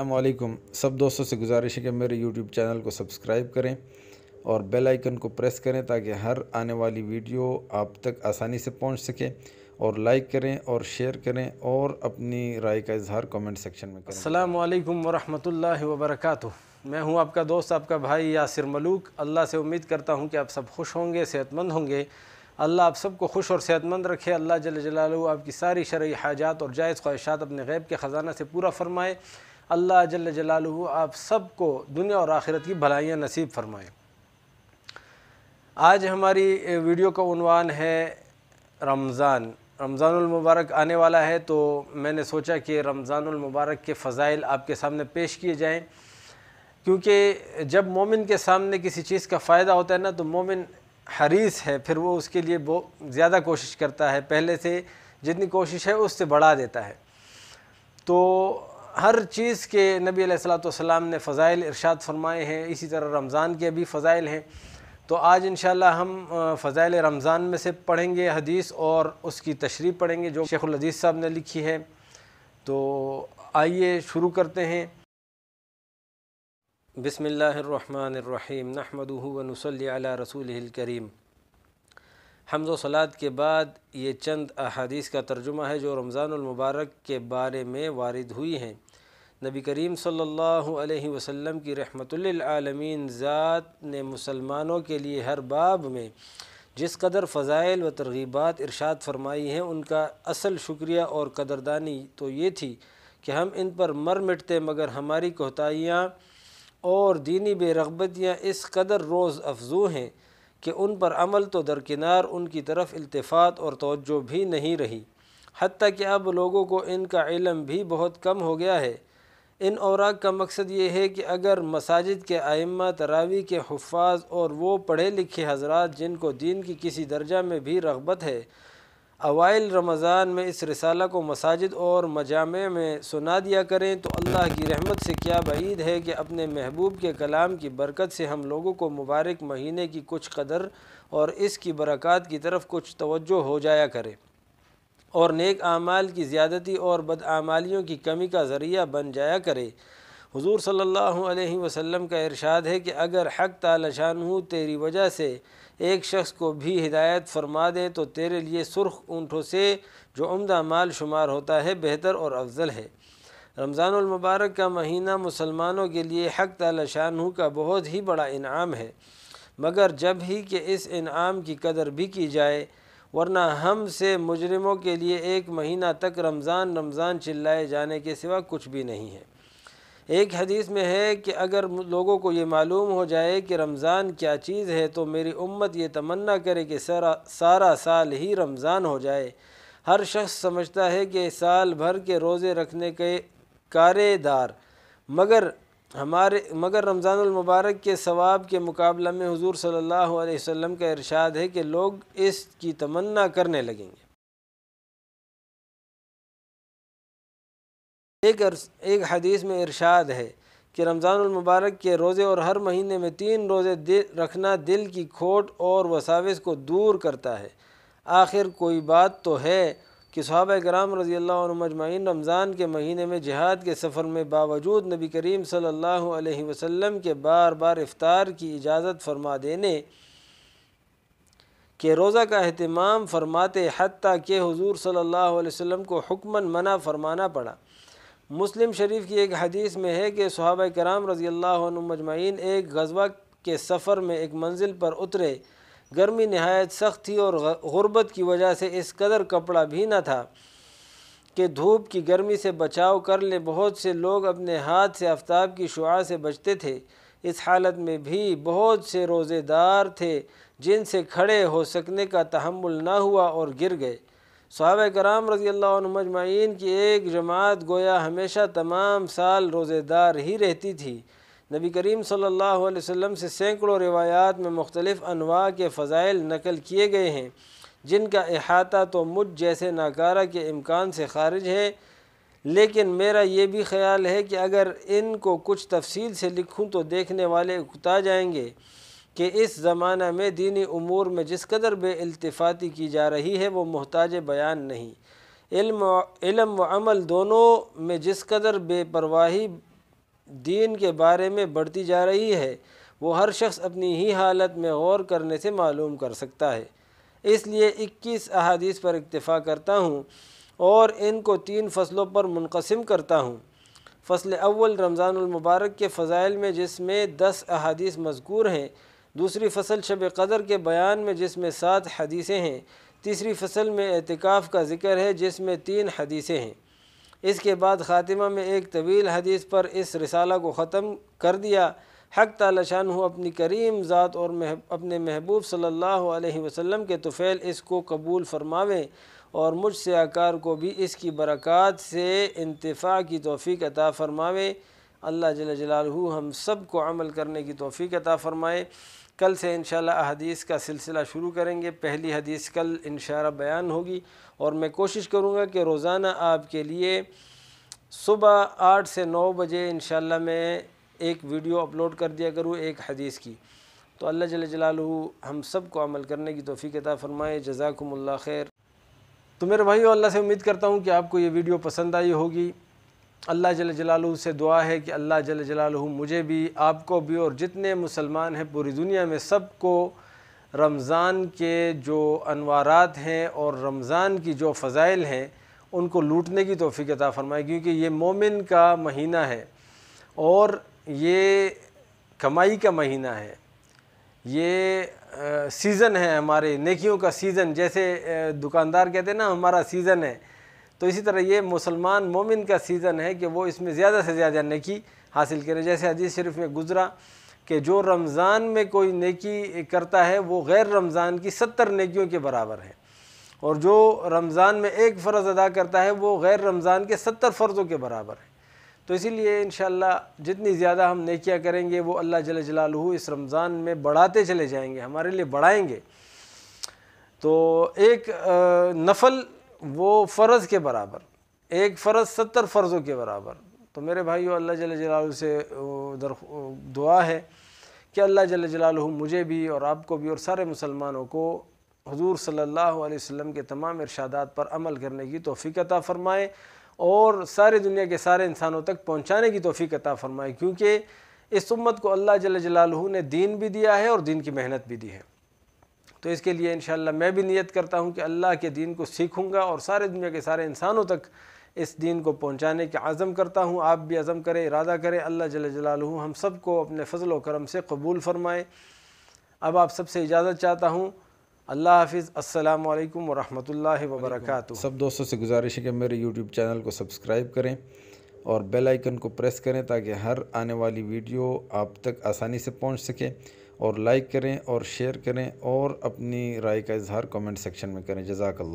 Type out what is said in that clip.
अल्लाम सब दोस्तों से गुजारिश है कि मेरे यूट्यूब चैनल को सब्सक्राइब करें और बेल आइकन को प्रेस करें ताकि हर आने वाली वीडियो आप तक आसानी से पहुंच सके और लाइक करें और शेयर करें और अपनी राय का इजहार कमेंट सेक्शन में करें अल्लाम वरहमल मैं हूं आपका दोस्त आपका भाई यासिर मलूक अल्लाह से उम्मीद करता हूँ कि आप सब खुश होंगे सेहतमंद होंगे अल्लाह आप सबको खुश और सेहतमंद रखे अल्लाह जल जलालू आपकी सारी शर्य हाजात और जायज़ ख्वाहिशात अपने गैब के ख़जाना से पूरा फरमाए अल्लाह जल जलाल आप सबको दुनिया और आखिरत की भलाइयाँ नसीब फरमाएँ आज हमारी वीडियो का उनवान है रमज़ान रमज़ानमबारक आने वाला है तो मैंने सोचा कि रमज़ानमबारक के फ़ज़ाइल आपके सामने पेश किए जाएं क्योंकि जब मोमिन के सामने किसी चीज़ का फ़ायदा होता है ना तो मोमिन हरीस है फिर वो उसके लिए बहुत ज़्यादा कोशिश करता है पहले से जितनी कोशिश है उससे बढ़ा देता है तो हर चीज़ के नबी सलाम ने फ़ज़ाइल इरशाद फरमाए हैं इसी तरह रमज़ान के भी फ़ज़ाइल हैं तो आज इन हम फ़ज़ाइल रमज़ान में से पढ़ेंगे हदीस और उसकी तशरी पढ़ेंगे जो शेखुलजीज़ साहब ने लिखी है तो आइए शुरू करते हैं बसमीम नहमदूनसल रसूल करीम हमज़ो सलाद के बाद ये चंद अहादीस का तर्जुमा है जो रमज़ानमबारक के बारे में वारद हुई हैं नबी करीम सल्लल्लाहु अलैहि वसल्लम की रहमतुल्लामीन ज़ात ने मुसलमानों के लिए हर बाब में जिस कदर फ़ज़ाइल व तरगीबात इरशाद फरमाई हैं उनका असल शुक्रिया और कदरदानी तो ये थी कि हम इन पर मर मिटते मगर हमारी कोताहियाँ और दीनी बेरगबतियाँ इस कदर रोज़ अफजू हैं कि उन पर अमल तो दरकिनार उनकी तरफ अल्तफ़ात और तोज्जो भी नहीं रही हती कि अब लोगों को इनका इलम भी बहुत कम हो गया है इन औराक का मकसद ये है कि अगर मसाजिद के आइम्मा तरावी के हफाज और वो पढ़े लिखे हजरात जिनको दीन की किसी दर्जा में भी रगबत है अवाइल रमज़ान में इस रिसाला को मसाजिद और मजामे में सुना दिया करें तो अल्लाह की रहमत से क्या बईद है कि अपने महबूब के कलाम की बरकत से हम लोगों को मुबारक महीने की कुछ कदर और इसकी बरक़ात की तरफ कुछ तवज्जो हो जाया करें और नेक आमाल की ज़्यादती और बदआमालियों की कमी का ज़रिया बन जाया करे हुजूर सल्लल्लाहु अलैहि वसल्लम का इरशाद है कि अगर हक तालशान हूँ तेरी वजह से एक शख्स को भी हिदायत फरमा दें तो तेरे लिए सुर्ख ऊँटों से जो उम्दा माल शुमार होता है बेहतर और अफजल है रमज़ानमबारक का महीना मुसलमानों के लिए हक तालशान का बहुत ही बड़ा इनाम है मगर जब ही कि इस इनाम की कदर भी की जाए वरना हम से मुजरमों के लिए एक महीना तक रमज़ान रमज़ान चिल्लाए जाने के सिवा कुछ भी नहीं है एक हदीस में है कि अगर लोगों को ये मालूम हो जाए कि रमज़ान क्या चीज़ है तो मेरी उम्मत ये तमन्ना करे कि सारा सारा साल ही रमज़ान हो जाए हर शख्स समझता है कि साल भर के रोज़े रखने के कारेदार मगर हमारे मगर रमज़ानमबारक के सवाब के मुकाबला में सल्लल्लाहु अलैहि वसल्लम का इरशाद है कि लोग इसकी तमन्ना करने लगेंगे एक एक हदीस में इरशाद है कि रमज़ानमबारक के रोज़े और हर महीने में तीन रोज़े रखना दिल की खोट और वसाविस को दूर करता है आखिर कोई बात तो है कि सहाब कराम रज़ी अल्लाह मजमाइन रमज़ान के महीने में जिहाद के सफ़र में बावजूद नबी करीम सल्लल्लाहु अलैहि वसल्लम के बार बार इफ़ार की इजाज़त फरमा देने के रोज़ा का अहतमाम फरमाते हती के हजूर सल्ला वसम को हुक्मन मना फरमाना पड़ा मुस्लिम शरीफ की एक हदीस में है कि सहाब कराम रज़ी अल्लाह मजमाइन एक गजबा के सफ़र में एक मंजिल पर उतरे गर्मी नहायत सख्त थी और गुर्बत की वजह से इस कदर कपड़ा भी न था कि धूप की गर्मी से बचाव कर ले बहुत से लोग अपने हाथ से आफ्ताब की शुआ से बचते थे इस हालत में भी बहुत से रोज़ेदार थे जिनसे खड़े हो सकने का तहमुल ना हुआ और गिर गए सहाब कराम रज़ी अल्लाजमाइन की एक जमात गोया हमेशा तमाम साल रोज़ेदार ही रहती थी नबी करीम सल्लल्लाहु अलैहि वसल्लम से सैकड़ों रिवायात में मुख्तलिफ़ अनवा के फ़ज़ाइल नकल किए गए हैं जिनका अहाता तो मुझ जैसे नाकारा के इम्कान से खारिज है लेकिन मेरा ये भी ख्याल है कि अगर इनको कुछ तफसील से लिखूँ तो देखने वाले उकता जाएंगे कि इस ज़माना में दीनी अमूर में जिस कदर बेल्तफ़ाती की जा रही है वो मोहताज बयान नहीं इल्म व अमल दोनों में जिस कदर बेपरवाही दीन के बारे में बढ़ती जा रही है वो हर शख्स अपनी ही हालत में गौर करने से मालूम कर सकता है इसलिए 21 अहादीस पर इतफ़ा करता हूँ और इनको तीन फसलों पर मुनकसम करता हूँ फ़सल अव्वल रमज़ानमबारक के फ़ज़ाइल में जिसमें दस अहादीस मजकूर हैं दूसरी फसल शब कदर के बयान में जिसमें सात हदीसें हैं तीसरी फसल में एहतिकाफ़ का ज़िक्र है जिसमें तीन हदीसें हैं इसके बाद ख़ातिमा में एक तवील हदीस पर इस रिसाला को ख़त्म कर दिया हक तलाशान हूँ अपनी करीम ज़ात और महब, अपने महबूब सल्लल्लाहु अलैहि वसल्लम के तुफ़ैल इसको कबूल फरमावें और मुझसे आकार को भी इसकी बरक़ात से इंतफ़ा की तोफ़ी अता फ़रमावें अल्लाह जल जलालहू हम सब को अमल करने की तोफ़ी अता फ़रमाए कल से इन हदीस का सिलसिला शुरू करेंगे पहली हदीस कल इन बयान होगी और मैं कोशिश करूँगा कि रोज़ाना आपके लिए सुबह आठ से नौ बजे इन मैं एक वीडियो अपलोड कर दिया करूँ एक हदीस की तो अल्लाह जल जलाल हम सब को अमल करने की तोफ़ी कता फ़रमाए जजाकमल्ला खैर तो मेरे भाई अल्लाह से उम्मीद करता हूँ कि आपको ये वीडियो पसंद आई होगी अल्लाह जल जलालू से दुआ है कि अल्लाह जल जलालू मुझे भी आपको भी और जितने मुसलमान हैं पूरी दुनिया में सबको रमज़ान के जो अनवारात हैं और रमज़ान की जो फ़ज़ाइल हैं उनको लूटने की तोफ़ी अता फ़रमाए क्योंकि ये मोमिन का महीना है और ये कमाई का महीना है ये सीज़न है हमारे नेकियों का सीज़न जैसे दुकानदार कहते हैं ना हमारा सीज़न है तो इसी तरह ये मुसलमान मोमिन का सीज़न है कि वो इसमें ज़्यादा से ज़्यादा नेकी हासिल करें जैसे अजीज़ शरीफ में गुज़रा कि जो रमज़ान में कोई नेकी करता है वो गैर रमज़ान की सत्तर नेकियों के बराबर है और जो रमज़ान में एक फ़र्ज़ अदा करता है वो गैर रमज़ान के सत्तर फ़र्ज़ों के बराबर है तो इसीलिए इन जितनी ज़्यादा हम नेकियाँ करेंगे वो अल्लाह जल जलालू इस रमज़ान में बढ़ाते चले जाएँगे हमारे लिए बढ़ाएँगे तो एक नफल वो फ़र्ज़ के बराबर एक फ़र्ज़ सत्तर फ़र्ज़ों के बराबर तो मेरे भाइयों अल्लाह जल जलाल से दर दुआ है कि अल्लाह जल जलाल मुझे भी और आपको भी और सारे मुसलमानों को हजूर सल्लल्लाहु अलैहि वसल्लम के तमाम इरशादात पर अमल करने की तोफ़ी अता फ़रमाए और सारी दुनिया के सारे इंसानों तक पहुँचाने की तोफ़ी अता फ़रमाए क्योंकि इस उम्मत को अल्लाह जल जलालू ने दीन भी दिया है और दीन की मेहनत भी दी है तो इसके लिए इन मैं भी नीयत करता हूँ कि अल्लाह के दीन को सीखूँगा और सारे दुनिया के सारे इंसानों तक इस दीन को पहुँचाने के आज़म करता हूँ आप भी आज़म करें इरादा करें अल्लाह जल जला हम सब को अपने फ़जल करम से कबूल फ़रमाए अब आप सबसे इजाज़त चाहता हूँ अल्लाह हाफिज़ अल्लाम वरहमल वबरक सब दोस्तों से गुजारिश है कि मेरे यूट्यूब चैनल को सब्सक्राइब करें और बेल आइकन को प्रेस करें ताकि हर आने वाली वीडियो आप तक आसानी से पहुंच सके और लाइक करें और शेयर करें और अपनी राय का इजहार कमेंट सेक्शन में करें जजाकल्ला